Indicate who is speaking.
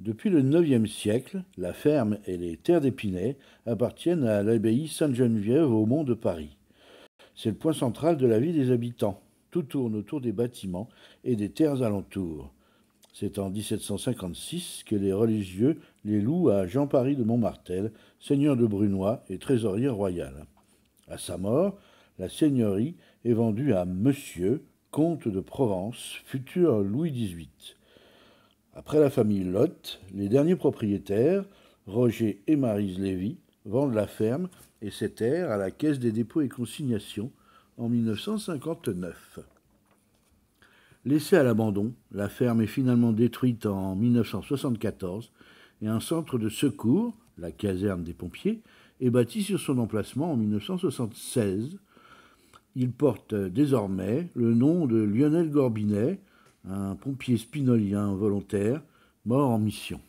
Speaker 1: Depuis le IXe siècle, la ferme et les terres d'Épinay appartiennent à l'abbaye Sainte-Geneviève au Mont de Paris. C'est le point central de la vie des habitants. Tout tourne autour des bâtiments et des terres alentours. C'est en 1756 que les religieux les louent à Jean-Paris de Montmartel, seigneur de Brunois et trésorier royal. À sa mort, la seigneurie est vendue à Monsieur, comte de Provence, futur Louis XVIII. Après la famille Lotte, les derniers propriétaires, Roger et Marise Lévy, vendent la ferme et ses terres à la Caisse des dépôts et consignations en 1959. Laissée à l'abandon, la ferme est finalement détruite en 1974 et un centre de secours, la caserne des pompiers, est bâti sur son emplacement en 1976. Il porte désormais le nom de Lionel Gorbinet, un pompier spinolien volontaire mort en mission.